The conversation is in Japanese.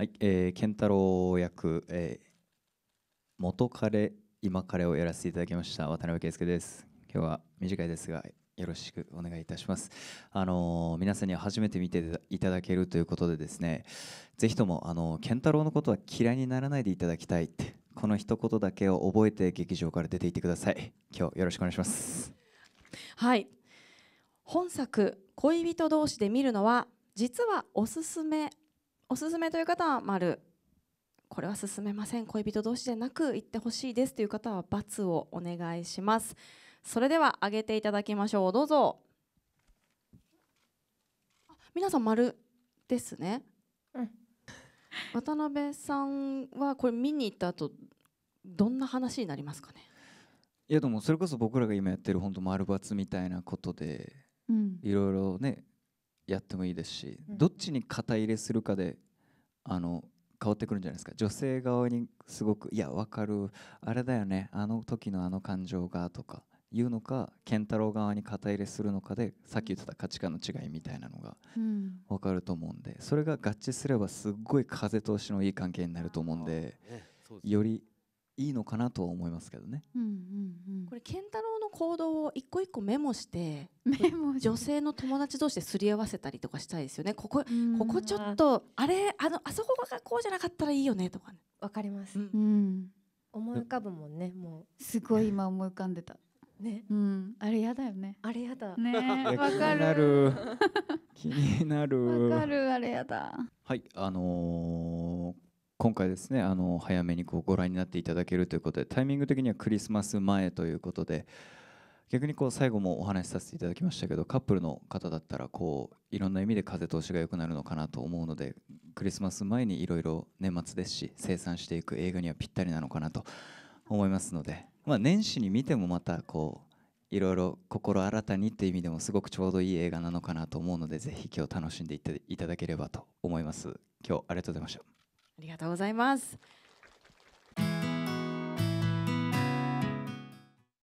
はい、えー、健太郎役、えー、元彼今彼をやらせていただきました渡辺圭介です。今日は短いですがよろしくお願いいたします。あの皆さんには初めて見ていただけるということでですね、ぜひともあの健太郎のことは嫌いにならないでいただきたいってこの一言だけを覚えて劇場から出ていってください。今日よろしくお願いします。はい。本作恋人同士で見るのは実はおすすめおすすめという方は丸これは進めません恋人同士でなく行ってほしいですという方は×をお願いしますそれでは挙げていただきましょうどうぞ皆さん丸ですね、うん、渡辺さんはこれ見に行った後どんな話になりますかねいやでもそれこそ僕らが今やってる本当丸×みたいなことでいろいろねやってもいいですし、どっちに肩入れするかであの変わってくるんじゃないですか女性側にすごく「いや分かるあれだよねあの時のあの感情が」とか言うのか健太郎側に肩入れするのかでさっき言ってた価値観の違いみたいなのが分かると思うんで、それが合致すればすっごい風通しのいい関係になると思うんで、よりいいのかなとは思いますけどね。うんうんうん、これ健太郎の行動一個一個メモしてメモ女性の友達同士ですり合わせたりとかしたいですよねここここちょっとあれあのあそこがこうじゃなかったらいいよねとかねわかります、うん、思い浮かぶもんねもうすごい今思い浮かんでたね、うん、あれやだよね。あれやだ。ね、わかる。気になる。わかる、あれやだ。はい、あのー、今回ですね、あのー、早めにこうご覧になっていただけるということで、タイミング的にはクリスマス前ということで。逆にこう最後もお話しさせていただきましたけどカップルの方だったらこういろんな意味で風通しが良くなるのかなと思うのでクリスマス前にいろいろ年末ですし生産していく映画にはぴったりなのかなと思いますので、まあ、年始に見てもまたこういろいろ心新たにっていう意味でもすごくちょうどいい映画なのかなと思うのでぜひ今日楽しんでいていただければと思います今日ありがとうございましたありがとうございます